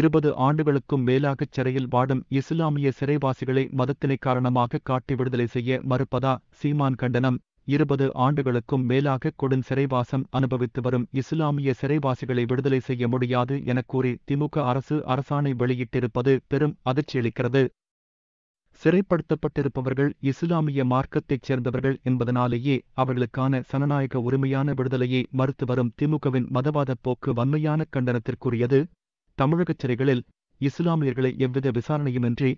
இருபது ஆண்டுகளுக்கும் மேலாகச் சிறையில் வாடும் இஸ்லாமிய சிறைவாசிகளை மதத்தினை காரணமாக காட்டி விடுதலை செய்ய மறுப்பதா சீமான் கண்டனம் இருபது ஆண்டுகளுக்கும் மேலாக கொடும் சிறைவாசம் அனுபவித்து வரும் இஸ்லாமிய சிறைவாசிகளை விடுதலை செய்ய முடியாது என கூறி திமுக அரசு அரசாணை வெளியிட்டிருப்பது பெரும் அதிர்ச்சியளிக்கிறது சிறைப்படுத்தப்பட்டிருப்பவர்கள் இஸ்லாமிய மார்க்கத்தைச் சேர்ந்தவர்கள் என்பதனாலேயே அவர்களுக்கான சனநாயக உரிமையான விடுதலையை மறுத்து வரும் திமுகவின் மதவாதப் போக்கு வன்மையான கண்டனத்திற்குரியது தமிழகச் சிறைகளில் இஸ்லாமியர்களை எவ்வித விசாரணையுமின்றி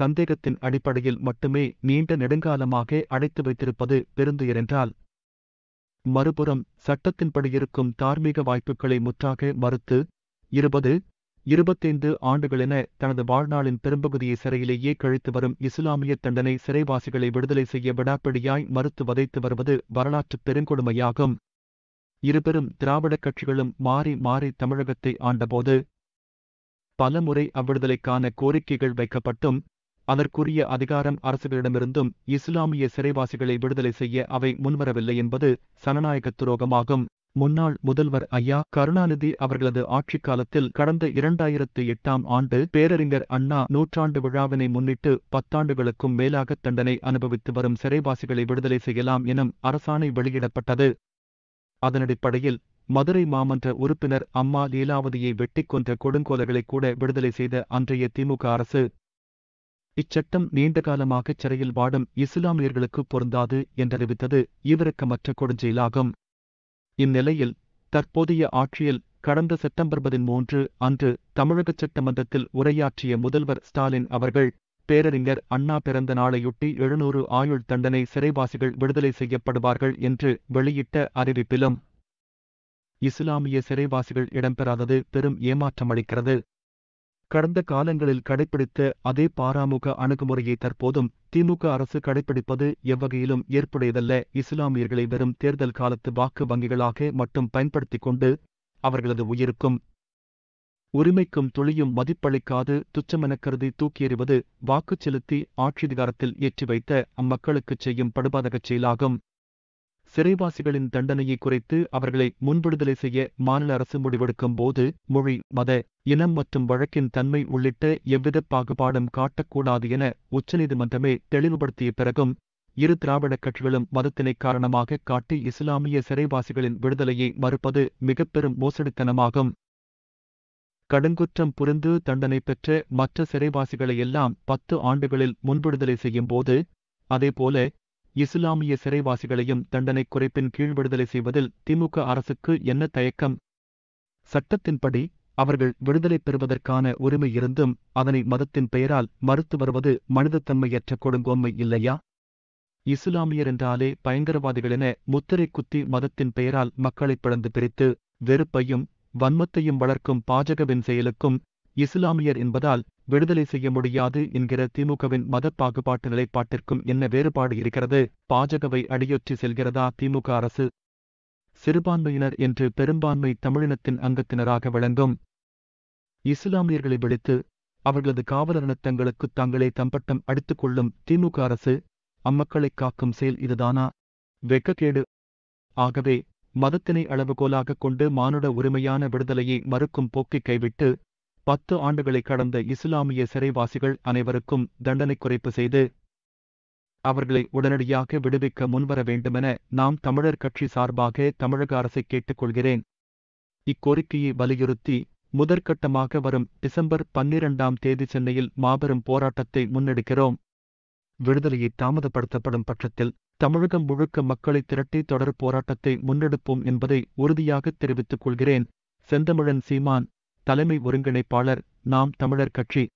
சந்தேகத்தின் அடிப்படையில் மட்டுமே நீண்ட நெடுங்காலமாக அடைத்து வைத்திருப்பது பெருந்துயர் என்றால் மறுபுறம் சட்டத்தின்படி இருக்கும் தார்மீக வாய்ப்புகளை முற்றாக மறுத்து இருபது இருபத்தைந்து ஆண்டுகளென தனது வாழ்நாளின் பெரும்பகுதியை சிறையிலேயே கழித்து வரும் இஸ்லாமிய தண்டனை சிறைவாசிகளை விடுதலை செய்ய விடாப்பிடியாய் மறுத்து வதைத்து வருவது வரலாற்று பெருங்கொடுமையாகும் இருபெரும் திராவிடக் கட்சிகளும் மாறி மாறி தமிழகத்தை ஆண்டபோது பலமுறை அவ்விடுதலைக்கான கோரிக்கைகள் வைக்கப்பட்டும் அதற்குரிய அதிகாரம் அரசுகளிடமிருந்தும் இஸ்லாமிய சிறைவாசிகளை விடுதலை செய்ய அவை முன்வரவில்லை என்பது சனநாயக துரோகமாகும் முன்னாள் முதல்வர் ஐயா கருணாநிதி அவர்களது ஆட்சிக் காலத்தில் கடந்த இரண்டாயிரத்து எட்டாம் ஆண்டு பேரறிஞர் அண்ணா நூற்றாண்டு விழாவினை முன்னிட்டு பத்தாண்டுகளுக்கும் மேலாக தண்டனை அனுபவித்து வரும் சிறைவாசிகளை விடுதலை செய்யலாம் எனும் அரசாணை வெளியிடப்பட்டது அதனடிப்படையில் மதுரை மாமன்ற உறுப்பினர் அம்மா லீலாவதியை வெட்டிக்கொன்ற கொன்ற கொடுங்கோலர்களை கூட விடுதலை செய்த அன்றைய திமுக அரசு இச்சட்டம் நீண்டகாலமாக சிறையில் வாடும் இஸ்லாமியர்களுக்கு பொருந்தாது என்றறிவித்தது ஈவிரக்கமற்ற கொடுஞ்செயலாகும் இந்நிலையில் தற்போதைய ஆட்சியில் கடந்த செப்டம்பர் பதிமூன்று அன்று தமிழக சட்டமன்றத்தில் உரையாற்றிய முதல்வர் ஸ்டாலின் அவர்கள் பேரறிஞர் அண்ணா பிறந்த நாளையொட்டி எழுநூறு ஆயுள் தண்டனை சிறைவாசிகள் விடுதலை செய்யப்படுவார்கள் என்று வெளியிட்ட அறிவிப்பிலும் இஸ்லாமிய சிறைவாசிகள் இடம்பெறாதது பெரும் ஏமாற்றமளிக்கிறது கடந்த காலங்களில் கடைபிடித்த அதே பாராமுக அணுகுமுறையை தற்போதும் திமுக அரசு கடைபிடிப்பது எவ்வகையிலும் ஏற்புடையதல்ல இஸ்லாமியர்களை வெறும் தேர்தல் காலத்து வாக்கு வங்கிகளாக மட்டும் பயன்படுத்திக் கொண்டு அவர்களது உயிருக்கும் உரிமைக்கும் துளியும் மதிப்பளிக்காது துச்சமென கருதி தூக்கியெறிவது வாக்கு செலுத்தி அதிகாரத்தில் ஏற்றி வைத்த அம்மக்களுக்குச் செய்யும் படுபாதகச் செயலாகும் சிறைவாசிகளின் தண்டனையை குறைத்து அவர்களை முன்விடுதலை செய்ய மாநில அரசு முடிவெடுக்கும் போது மொழி மத இனம் மற்றும் வழக்கின் தன்மை உள்ளிட்ட எவ்வித பாகுபாடும் காட்டக்கூடாது என உச்சநீதிமன்றமே தெளிவுபடுத்திய பிறகும் இரு திராவிடக் கட்சிகளும் மதத்தினை காரணமாக காட்டி இஸ்லாமிய சிறைவாசிகளின் விடுதலையை மறுப்பது மிகப்பெரும் மோசடித்தனமாகும் கடுங்குற்றம் புரிந்து தண்டனை பெற்ற மற்ற சிறைவாசிகளை எல்லாம் பத்து ஆண்டுகளில் முன்விடுதலை செய்யும் போது அதேபோல இஸ்லாமிய சிறைவாசிகளையும் தண்டனை குறைப்பின் கீழ் விடுதலை செய்வதில் திமுக அரசுக்கு என்ன தயக்கம் சட்டத்தின்படி அவர்கள் விடுதலை பெறுவதற்கான உரிமை இருந்தும் அதனை மதத்தின் பெயரால் மறுத்து வருவது மனிதத்தன்மையற்ற கொடுங்கோன்மை இல்லையா இஸ்லாமியர் என்றாலே பயங்கரவாதிகளென முத்திரை குத்தி மதத்தின் பெயரால் மக்களை பிளந்து பிரித்து வெறுப்பையும் வன்மத்தையும் வளர்க்கும் பாஜகவின் செயலுக்கும் இஸ்லாமியர் என்பதால் விடுதலை செய்ய முடியாது என்கிற திமுகவின் மத பாகுபாட்டு நிலைப்பாட்டிற்கும் என்ன வேறுபாடு இருக்கிறது பாஜகவை அடியொற்றி செல்கிறதா திமுக அரசு சிறுபான்மையினர் என்று பெரும்பான்மை தமிழினத்தின் அங்கத்தினராக விளங்கும் இஸ்லாமியர்களை விடுத்து அவர்களது காவலர் தங்களுக்கு தாங்களே தம்பட்டம் அடித்துக் கொள்ளும் திமுக அரசு அம்மக்களை காக்கும் செயல் இதுதானா வெக்கக்கேடு ஆகவே மதத்தினை அளவுகோலாக கொண்டு மானுட உரிமையான விடுதலையை மறுக்கும் போக்கை கைவிட்டு பத்து ஆண்டுகளை கடந்த இஸ்லாமிய சிறைவாசிகள் அனைவருக்கும் தண்டனை குறைப்பு செய்து அவர்களை உடனடியாக விடுவிக்க முன்வர வேண்டுமென நாம் தமிழர் கட்சி சார்பாக தமிழக அரசை கேட்டுக்கொள்கிறேன் இக்கோரிக்கையை வலியுறுத்தி முதற்கட்டமாக வரும் டிசம்பர் பன்னிரண்டாம் தேதி சென்னையில் மாபெரும் போராட்டத்தை முன்னெடுக்கிறோம் விடுதலையை தாமதப்படுத்தப்படும் பட்சத்தில் தமிழகம் முழுக்க மக்களை திரட்டி தொடர் போராட்டத்தை முன்னெடுப்போம் என்பதை உறுதியாக தெரிவித்துக் கொள்கிறேன் செந்தமிழன் சீமான் தலைமை ஒருங்கிணைப்பாளர் நாம் தமிழர் கட்சி